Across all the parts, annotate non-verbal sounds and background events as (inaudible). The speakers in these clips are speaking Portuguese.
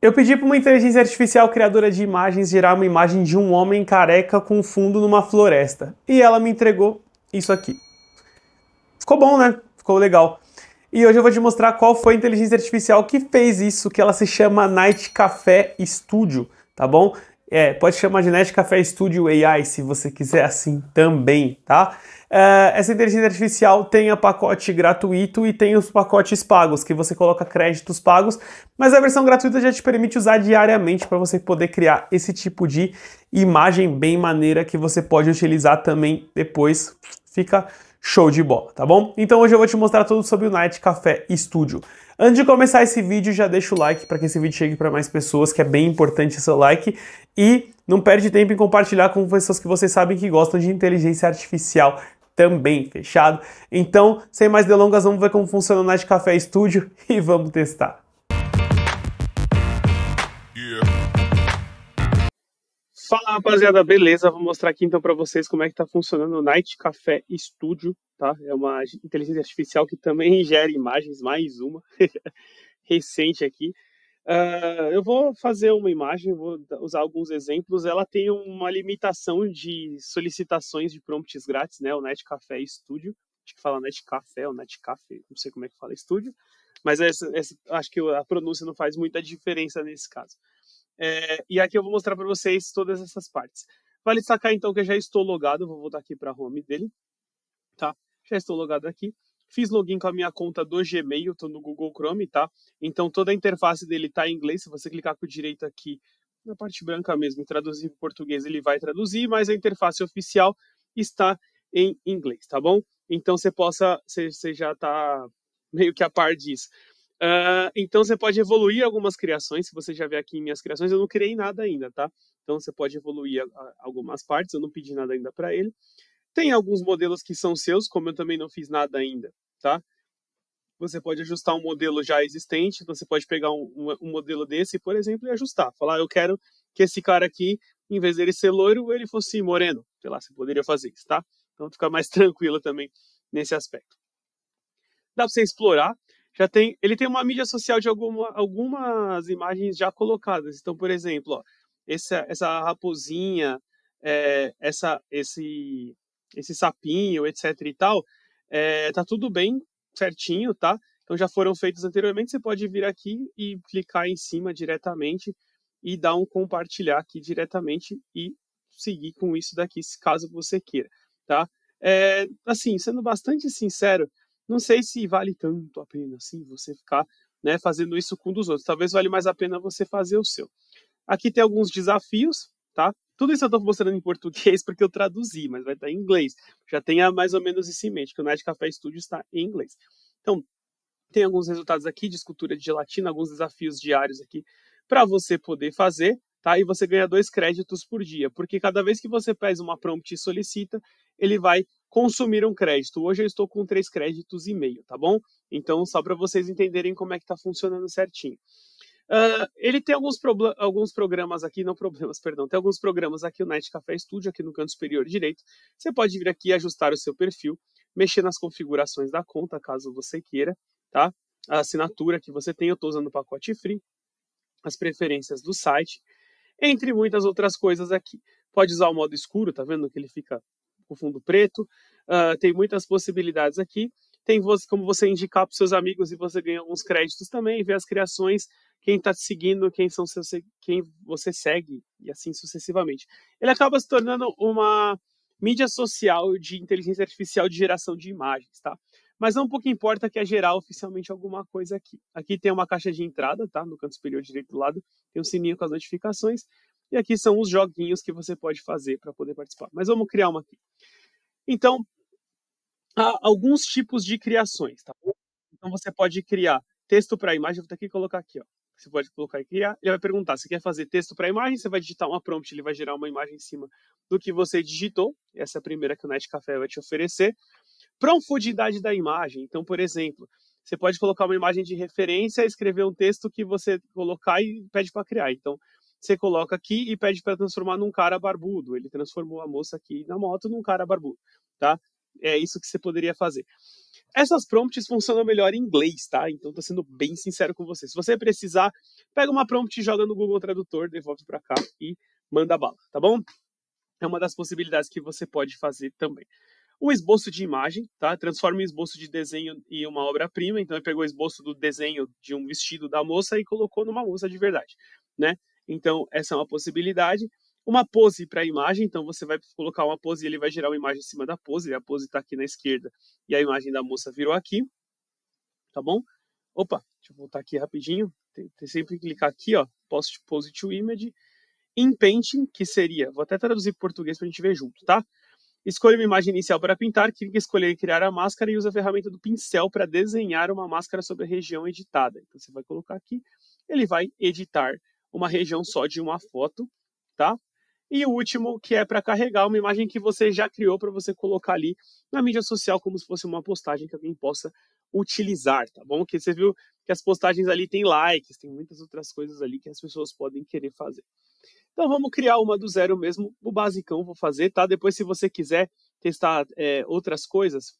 Eu pedi para uma inteligência artificial criadora de imagens gerar uma imagem de um homem careca com fundo numa floresta. E ela me entregou isso aqui. Ficou bom, né? Ficou legal. E hoje eu vou te mostrar qual foi a inteligência artificial que fez isso, que ela se chama Night Café Studio, tá bom? É, pode chamar de Net Café Studio AI se você quiser assim também, tá? É, essa inteligência artificial tem a pacote gratuito e tem os pacotes pagos, que você coloca créditos pagos, mas a versão gratuita já te permite usar diariamente para você poder criar esse tipo de imagem bem maneira que você pode utilizar também depois. Fica show de bola, tá bom? Então hoje eu vou te mostrar tudo sobre o Night Café Studio. Antes de começar esse vídeo, já deixa o like para que esse vídeo chegue para mais pessoas, que é bem importante o seu like. E não perde tempo em compartilhar com pessoas que vocês sabem que gostam de inteligência artificial também, fechado? Então, sem mais delongas, vamos ver como funciona o Night Café Studio (laughs) e vamos testar. Fala rapaziada, beleza? Vou mostrar aqui então para vocês como é que tá funcionando o Night Café Studio, tá? É uma inteligência artificial que também (laughs) gera imagens, mais uma (laughs) recente aqui. Uh, eu vou fazer uma imagem, vou usar alguns exemplos. Ela tem uma limitação de solicitações de prompts grátis, né? O Night Café Studio, acho que fala Night Café ou Night Café, não sei como é que fala Studio, mas essa, essa, acho que a pronúncia não faz muita diferença nesse caso. É, e aqui eu vou mostrar para vocês todas essas partes. Vale destacar então que eu já estou logado, vou voltar aqui para a home dele, tá? Já estou logado aqui. Fiz login com a minha conta do Gmail, estou no Google Chrome, tá? Então toda a interface dele está em inglês. Se você clicar com o direito aqui na parte branca mesmo e traduzir para português, ele vai traduzir, mas a interface oficial está em inglês, tá bom? Então você possa, você já está meio que a par disso. Uh, então você pode evoluir algumas criações. Se você já vê aqui minhas criações, eu não criei nada ainda, tá? Então você pode evoluir a, a, algumas partes. Eu não pedi nada ainda para ele. Tem alguns modelos que são seus, como eu também não fiz nada ainda, tá? Você pode ajustar um modelo já existente. Você pode pegar um, um, um modelo desse, por exemplo, e ajustar. Falar, ah, eu quero que esse cara aqui, em vez dele ser loiro, ele fosse moreno. Sei lá, você poderia fazer isso, tá? Então fica mais (laughs) tranquilo também nesse aspecto. Dá para você explorar já tem, ele tem uma mídia social de alguma, algumas imagens já colocadas. Então, por exemplo, ó, essa, essa raposinha, é, essa, esse, esse sapinho, etc e tal, é, tá tudo bem certinho, tá? Então já foram feitos anteriormente, você pode vir aqui e clicar em cima diretamente e dar um compartilhar aqui diretamente e seguir com isso daqui, caso você queira, tá? É, assim, sendo bastante sincero, não sei se vale tanto a pena assim você ficar né, fazendo isso com um dos outros. Talvez vale mais a pena você fazer o seu. Aqui tem alguns desafios, tá? Tudo isso eu estou mostrando em português porque eu traduzi, mas vai estar tá em inglês. Já tenha mais ou menos isso em mente, que o Night Café Studio está em inglês. Então, tem alguns resultados aqui de escultura de gelatina, alguns desafios diários aqui para você poder fazer, tá? E você ganha dois créditos por dia, porque cada vez que você faz uma prompt e solicita, ele vai consumiram crédito. Hoje eu estou com três créditos e meio, tá bom? Então, só para vocês entenderem como é que está funcionando certinho. Uh, ele tem alguns, alguns programas aqui, não problemas, (laughs) perdão, tem alguns programas aqui, o Night Café Studio, aqui no canto superior direito. Você pode vir aqui ajustar o seu perfil, mexer nas configurações da conta, caso você queira, tá? A assinatura que você tem, eu estou usando o pacote free, as preferências do site, entre muitas outras coisas aqui. Pode usar o modo escuro, tá vendo que ele fica com fundo preto. Uh, tem muitas possibilidades aqui. Tem como você indicar para seus amigos e você ganha alguns créditos também, ver as criações, quem está te seguindo, quem, são seus, quem você segue e assim sucessivamente. Ele acaba se tornando uma mídia social de inteligência artificial de geração de imagens, tá? Mas não pouco importa que é gerar oficialmente alguma coisa aqui. Aqui tem uma caixa de entrada, tá? No canto superior direito do lado, tem um sininho com as notificações. E aqui são os joguinhos que você pode fazer para poder participar. Mas vamos criar uma aqui. Então, há alguns tipos de criações, tá bom? Então você pode criar texto para imagem, vou ter que colocar aqui, ó. Você pode colocar e criar. Ele vai perguntar se quer fazer texto para imagem, você vai digitar uma prompt, ele vai gerar uma imagem em cima do que você digitou. Essa é a primeira que o Net Café vai te oferecer. Profundidade da imagem. Então, por exemplo, você pode colocar uma imagem de referência, escrever um texto que você colocar e pede para criar. Então, você coloca aqui e pede para transformar num cara barbudo. Ele transformou a moça aqui na moto num cara barbudo, tá? É isso que você poderia fazer. Essas prompts funcionam melhor em inglês, tá? Então tô sendo bem sincero com você. Se você precisar, pega uma prompt, joga no Google Tradutor, devolve para cá e manda bala, tá bom? É uma das possibilidades que você pode fazer também. Um esboço de imagem, tá? Transforma um esboço de desenho em uma obra-prima. Então ele pegou o esboço do desenho de um vestido da moça e colocou numa moça de verdade, né? Então, essa é uma possibilidade. Uma pose para a imagem, então você vai colocar uma pose e ele vai gerar uma imagem em cima da pose, a pose está aqui na esquerda e a imagem da moça virou aqui, tá bom? Opa, deixa eu voltar aqui rapidinho, tem, tem sempre que clicar aqui, ó, post pose to image, in painting, que seria, vou até traduzir para português para a gente ver junto, tá? Escolha uma imagem inicial para pintar, clique em escolher criar a máscara e usa a ferramenta do pincel para desenhar uma máscara sobre a região editada. Então você vai colocar aqui, ele vai editar uma região só de uma foto, tá? E o último, que é para carregar uma imagem que você já criou para você colocar ali na mídia social, como se fosse uma postagem que alguém possa utilizar, tá bom? Que você viu que as postagens ali tem likes, tem muitas outras coisas ali que as pessoas podem querer fazer. Então vamos criar uma do zero mesmo, o basicão vou fazer, tá? Depois, se você quiser testar é, outras coisas,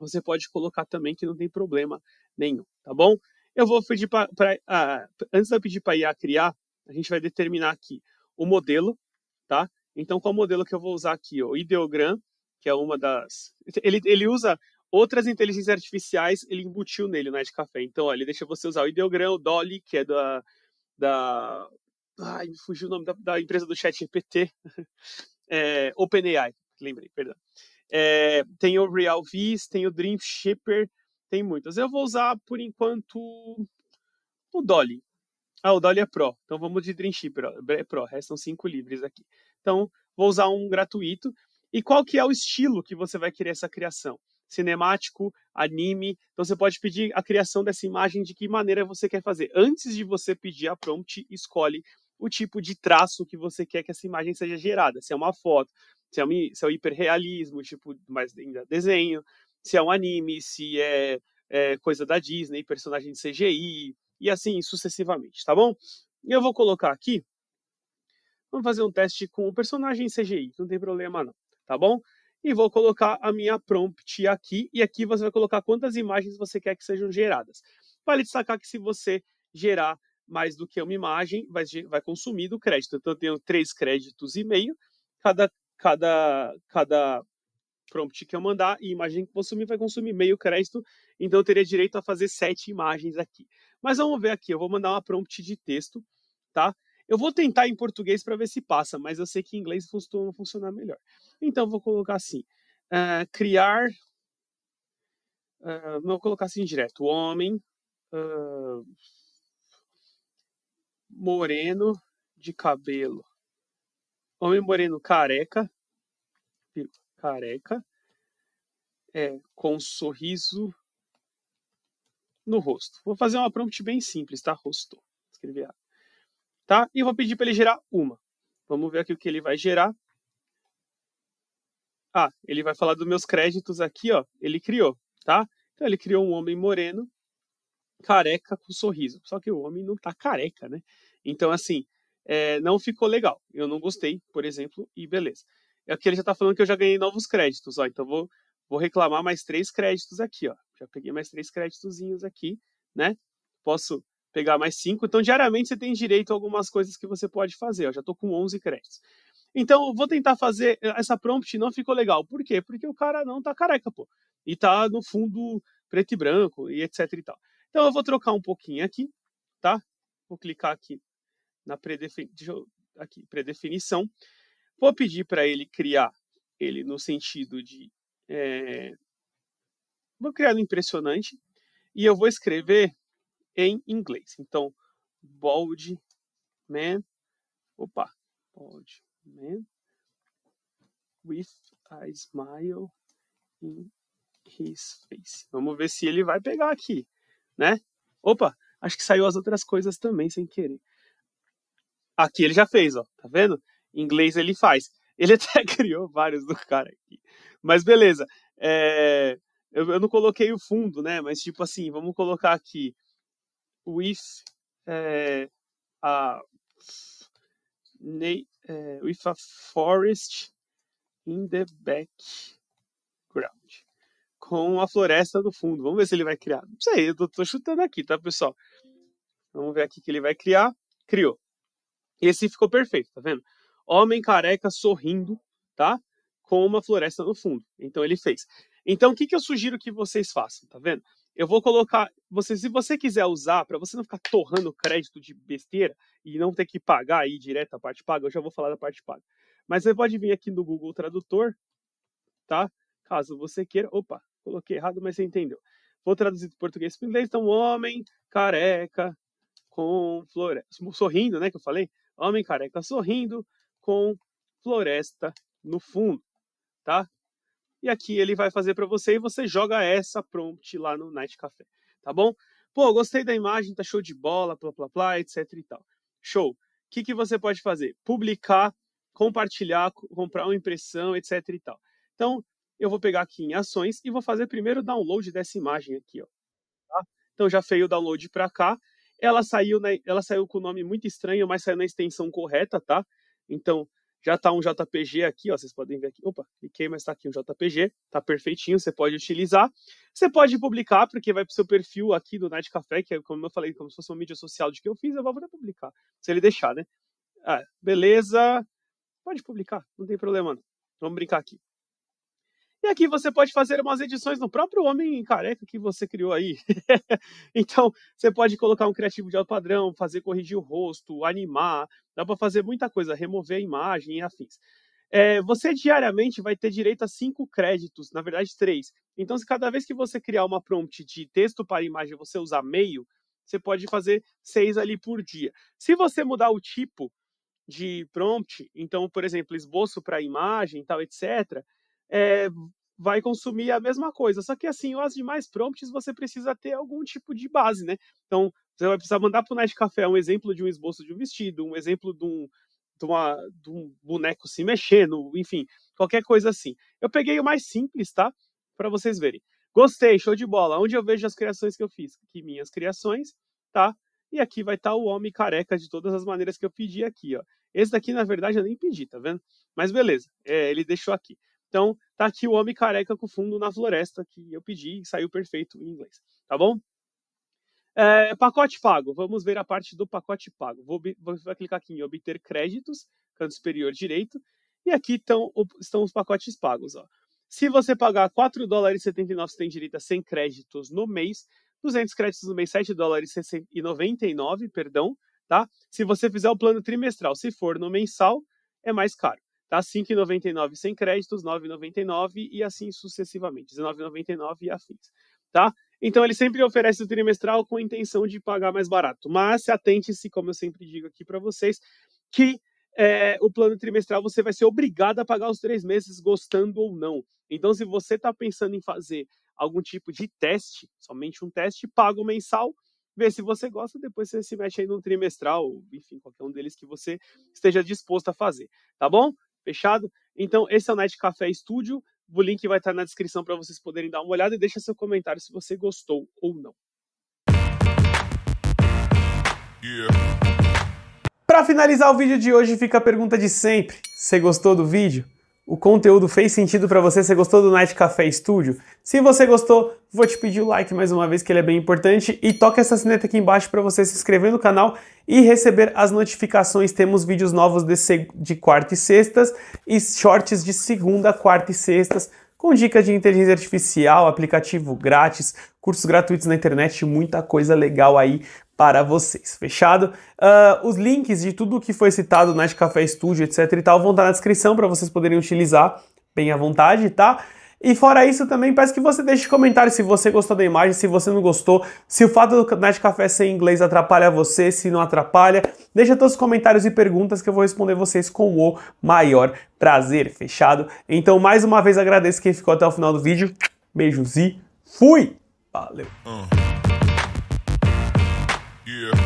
você pode colocar também que não tem problema nenhum, tá bom? Eu vou pedir para. antes de eu pedir para a IA criar, a gente vai determinar aqui o modelo, tá? Então, qual modelo que eu vou usar aqui? O Ideogram, que é uma das. Ele, ele usa outras inteligências artificiais, ele embutiu nele, né, de café. Então, olha, ele deixa você usar o Ideogram, o Dolly, que é da. da ai, me fugiu o nome da, da empresa do chat GPT. (laughs) é, OpenAI, lembrei, perdão. É, tem o RealVis, tem o DreamShipper tem muitas. Eu vou usar, por enquanto, o Dolly. Ah, o Dolly é Pro. Então vamos de Dream Chip é Pro. Restam cinco livres aqui. Então vou usar um gratuito. E qual que é o estilo que você vai querer essa criação? Cinemático, anime. Então você pode pedir a criação dessa imagem de que maneira você quer fazer. Antes de você pedir a prompt, escolhe o tipo de traço que você quer que essa imagem seja gerada. Se é uma foto, se é, o é hiperrealismo, tipo mais ainda desenho, se é um anime, se é, é coisa da Disney, personagem de CGI, e assim sucessivamente, tá bom? eu vou colocar aqui. Vamos fazer um teste com o personagem CGI, não tem problema não, tá bom? E vou colocar a minha prompt aqui, e aqui você vai colocar quantas imagens você quer que sejam geradas. Vale destacar que se você gerar mais do que uma imagem, vai, vai consumir do crédito. Então eu tenho três créditos e meio, cada, cada, cada prompt que eu mandar e imagem que consumir vai consumir meio crédito, então eu teria direito a fazer sete imagens aqui. Mas vamos ver aqui, eu vou mandar uma prompt de texto, tá? Eu vou tentar em português para ver se passa, mas eu sei que em inglês costuma funcionar melhor. Então vou colocar assim, uh, criar, uh, vou colocar assim direto, homem uh, moreno de cabelo, homem moreno careca, careca, é, com um sorriso no rosto. Vou fazer uma prompt bem simples, tá? Rosto. Escrevi A. Tá? E vou pedir para ele gerar uma. Vamos ver aqui o que ele vai gerar. Ah, ele vai falar dos meus créditos aqui, ó. Ele criou, tá? Então ele criou um homem moreno, careca com sorriso. Só que o homem não tá careca, né? Então, assim, é, não ficou legal. Eu não gostei, por exemplo, e beleza. Aqui é ele já está falando que eu já ganhei novos créditos, ó. Então vou, vou reclamar mais três créditos aqui, ó. Já peguei mais três créditozinhos aqui, né? Posso pegar mais cinco. Então, diariamente você tem direito a algumas coisas que você pode fazer. Eu já estou com 11 créditos. Então, vou tentar fazer eh, essa prompt não ficou legal. Por quê? Porque o cara não tá careca, pô. E tá no fundo preto e branco e etc e tal. Então, eu vou trocar um pouquinho aqui, tá? Vou clicar aqui na predefinição. Aqui, predefinição. Vou pedir para ele criar ele no sentido de. É, vou criar no impressionante e eu vou escrever em inglês. Então, bold man. Opa, bold man with a smile in his face. Vamos ver se ele vai pegar aqui, né? Opa, acho que saiu as outras coisas também sem querer. Aqui ele já fez, ó, tá vendo? inglês ele faz. Ele (laughs) até criou vários do cara aqui. Mas beleza. É, eu, eu, não coloquei o fundo, né? Mas tipo assim, vamos colocar aqui with é, a, é, with a forest in the background. Com a floresta no fundo. Vamos ver se ele vai criar. Não sei, eu tô, tô chutando aqui, tá, pessoal? Vamos ver aqui que ele vai criar. Criou. Esse ficou perfeito, tá vendo? homem careca sorrindo, tá? Com uma floresta no fundo. Então ele fez. Então o que, que eu sugiro que vocês façam, tá vendo? Eu vou colocar, você, se você quiser usar, para você não ficar torrando crédito de besteira e não ter que pagar aí direto a parte paga, eu já vou falar da parte paga. Mas você pode vir aqui no Google Tradutor, tá? Caso você queira. Opa, coloquei errado, mas você entendeu. Vou traduzir do português para inglês. Então, homem careca com floresta. Sorrindo, né? Que eu falei? Homem careca sorrindo com floresta no fundo, tá? E aqui ele vai fazer para você e você joga essa prompt lá no Night Café, tá bom? Pô, gostei da imagem, tá show de bola, plá plá plá, etc e tal. Show. O que, que você pode fazer? Publicar, compartilhar, comprar uma impressão, etc e tal. Então, eu vou pegar aqui em ações e vou fazer primeiro o download dessa imagem aqui, ó. Tá? Então já fez o download para cá. Ela saiu, na, ela saiu com o nome muito estranho, mas saiu na extensão correta, tá? Então, já está um JPG aqui, ó, vocês podem ver aqui. Opa, cliquei, mas está aqui um JPG, está perfeitinho, você pode utilizar. Você pode publicar, porque vai para o seu perfil aqui do Night Café, que é, como eu falei, como se fosse uma mídia social de que eu fiz, eu vou poder publicar, se ele deixar, né? Ah, beleza, pode publicar, não tem problema não. Vamos brincar aqui. E aqui você pode fazer umas edições no próprio homem careca que você criou aí. (laughs) então, você pode colocar um criativo de alto padrão, fazer corrigir o rosto, animar, dá para fazer muita coisa, remover a imagem e afins. É, você diariamente vai ter direito a cinco créditos, na verdade três. Então, se cada vez que você criar uma prompt de texto para imagem, você usar meio, você pode fazer seis ali por dia. Se você mudar o tipo de prompt, então, por exemplo, esboço para imagem, tal, etc., é, vai consumir a mesma coisa. Só que assim, as demais prompts você precisa ter algum tipo de base, né? Então, você vai precisar mandar para o Night Café um exemplo de um esboço de um vestido, um exemplo de um, de, uma, de um boneco se mexendo, enfim, qualquer coisa assim. Eu peguei o mais simples, tá? Para vocês verem. Gostei, show de bola. Onde eu vejo as criações que eu fiz? Aqui minhas criações, tá? E aqui vai estar tá o homem careca de todas as maneiras que eu pedi aqui, ó. Esse daqui, na verdade, eu nem pedi, tá vendo? Mas beleza, é, ele deixou aqui. Então, tá aqui o Homem Careca com o Fundo na Floresta, que eu pedi e saiu perfeito em inglês, tá bom? É, pacote pago. Vamos ver a parte do pacote pago. Vou, vou clicar aqui em obter créditos, canto superior direito, e aqui tão, estão os pacotes pagos. Ó. Se você pagar 4 dólares e 79, você tem direito a 100 créditos no mês, 200 créditos no mês, 7 dólares e 99, perdão, tá? Se você fizer o plano trimestral, se for no mensal, é mais caro. Tá 5,99 sem créditos, 9,99 e assim sucessivamente, 19,99 e afins, tá? Então ele sempre oferece o trimestral com a intenção de pagar mais barato, mas atente-se, como eu sempre digo aqui para vocês, que é, o plano trimestral você vai ser obrigado a pagar os três meses, gostando ou não. Então, se você está pensando em fazer algum tipo de teste, somente um teste, paga o mensal, vê se você gosta, depois você se mexe aí no trimestral, enfim, qualquer um deles que você esteja disposto a fazer, tá bom? Fechado? Então, esse é o Net Café Studio. O link vai estar na descrição para vocês poderem dar uma olhada e deixa seu comentário se você gostou ou não. Yeah. Para finalizar o vídeo de hoje, fica a pergunta de sempre: você gostou do vídeo? O conteúdo fez sentido para você? Você gostou do Night Café Studio? Se você gostou, vou te pedir o like mais uma vez, que ele é bem importante. E toque essa sineta aqui embaixo para você se inscrever no canal e receber as notificações. Temos vídeos novos de, de quarta e sextas e shorts de segunda, quarta e sextas com dicas de inteligência artificial, aplicativo grátis, cursos gratuitos na internet, muita coisa legal aí para vocês, fechado? Uh, os links de tudo que foi citado, Night Café Studio, etc e tal, vão estar na descrição para vocês poderem utilizar bem à vontade, tá? E fora isso também, peço que você deixe comentários se você gostou da imagem, se você não gostou, se o fato do Night Café ser em inglês atrapalha você, se não atrapalha. Deixa todos os comentários e perguntas que eu vou responder vocês com o maior prazer, fechado? Então, mais uma vez, agradeço quem ficou até o final do vídeo. Beijos e fui! Valeu! Uh. Yeah.